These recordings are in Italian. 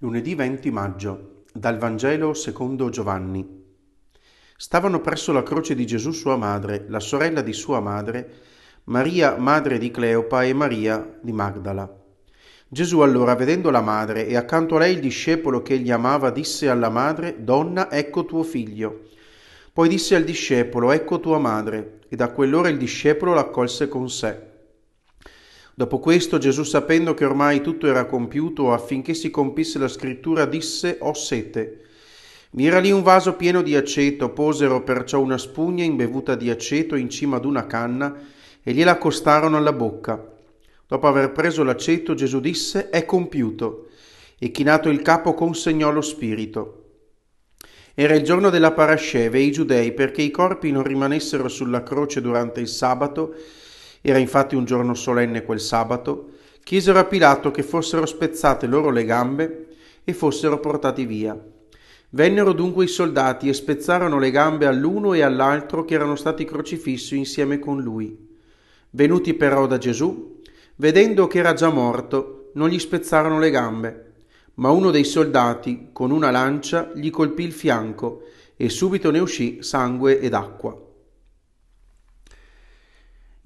lunedì 20 maggio, dal Vangelo secondo Giovanni. Stavano presso la croce di Gesù sua madre, la sorella di sua madre, Maria, madre di Cleopa e Maria di Magdala. Gesù allora, vedendo la madre e accanto a lei il discepolo che egli amava, disse alla madre, Donna, ecco tuo figlio. Poi disse al discepolo, Ecco tua madre, e da quell'ora il discepolo l'accolse con sé. Dopo questo Gesù, sapendo che ormai tutto era compiuto, affinché si compisse la scrittura, disse, ho sete. Vi era lì un vaso pieno di aceto, posero perciò una spugna imbevuta di aceto in cima ad una canna e gliela accostarono alla bocca. Dopo aver preso l'aceto, Gesù disse, è compiuto, e chinato il capo consegnò lo spirito. Era il giorno della parasceve e i giudei, perché i corpi non rimanessero sulla croce durante il sabato, era infatti un giorno solenne quel sabato, chiesero a Pilato che fossero spezzate loro le gambe e fossero portati via. Vennero dunque i soldati e spezzarono le gambe all'uno e all'altro che erano stati crocifissi insieme con lui. Venuti però da Gesù, vedendo che era già morto, non gli spezzarono le gambe, ma uno dei soldati, con una lancia, gli colpì il fianco e subito ne uscì sangue ed acqua.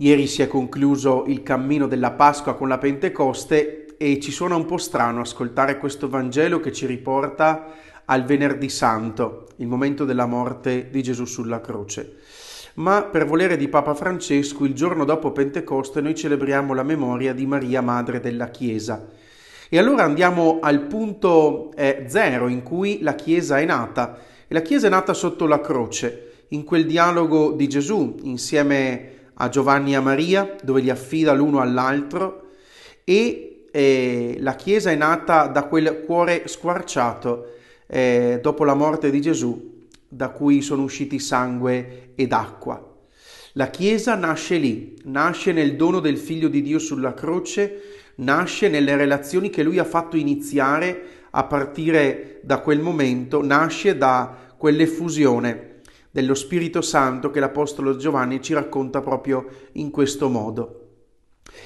Ieri si è concluso il cammino della Pasqua con la Pentecoste e ci suona un po' strano ascoltare questo Vangelo che ci riporta al venerdì santo, il momento della morte di Gesù sulla croce. Ma per volere di Papa Francesco, il giorno dopo Pentecoste noi celebriamo la memoria di Maria, Madre della Chiesa. E allora andiamo al punto eh, zero in cui la Chiesa è nata. E la Chiesa è nata sotto la croce, in quel dialogo di Gesù insieme a a Giovanni e a Maria, dove li affida l'uno all'altro e eh, la Chiesa è nata da quel cuore squarciato eh, dopo la morte di Gesù, da cui sono usciti sangue ed acqua. La Chiesa nasce lì, nasce nel dono del Figlio di Dio sulla croce, nasce nelle relazioni che lui ha fatto iniziare a partire da quel momento, nasce da quell'effusione dello Spirito Santo che l'Apostolo Giovanni ci racconta proprio in questo modo.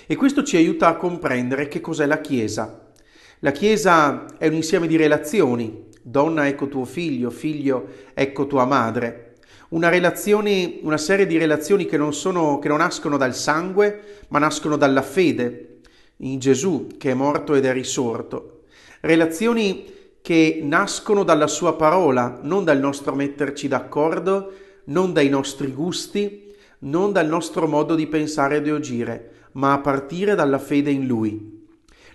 E questo ci aiuta a comprendere che cos'è la Chiesa. La Chiesa è un insieme di relazioni, donna ecco tuo figlio, figlio ecco tua madre. Una, una serie di relazioni che non, sono, che non nascono dal sangue, ma nascono dalla fede in Gesù che è morto ed è risorto. Relazioni che nascono dalla sua parola, non dal nostro metterci d'accordo, non dai nostri gusti, non dal nostro modo di pensare e di agire, ma a partire dalla fede in Lui.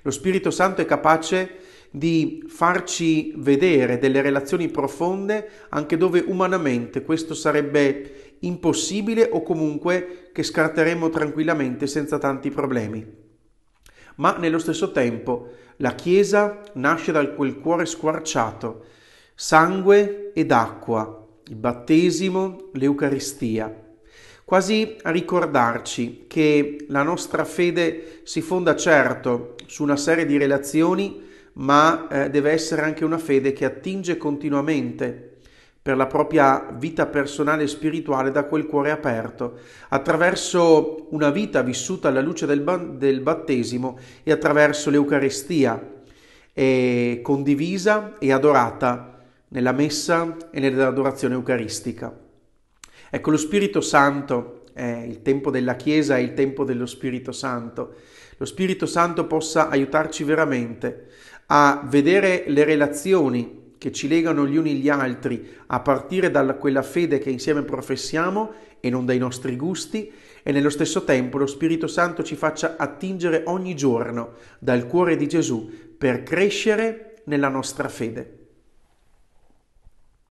Lo Spirito Santo è capace di farci vedere delle relazioni profonde anche dove umanamente questo sarebbe impossibile o comunque che scarteremmo tranquillamente senza tanti problemi ma nello stesso tempo la Chiesa nasce da quel cuore squarciato, sangue ed acqua, il battesimo, l'Eucaristia, quasi a ricordarci che la nostra fede si fonda certo su una serie di relazioni, ma eh, deve essere anche una fede che attinge continuamente per la propria vita personale e spirituale da quel cuore aperto, attraverso una vita vissuta alla luce del, del battesimo e attraverso l'Eucarestia, e condivisa e adorata nella messa e nell'adorazione eucaristica. Ecco, lo Spirito Santo, eh, il tempo della Chiesa è il tempo dello Spirito Santo. Lo Spirito Santo possa aiutarci veramente a vedere le relazioni che ci legano gli uni gli altri a partire da quella fede che insieme professiamo e non dai nostri gusti e nello stesso tempo lo Spirito Santo ci faccia attingere ogni giorno dal cuore di Gesù per crescere nella nostra fede.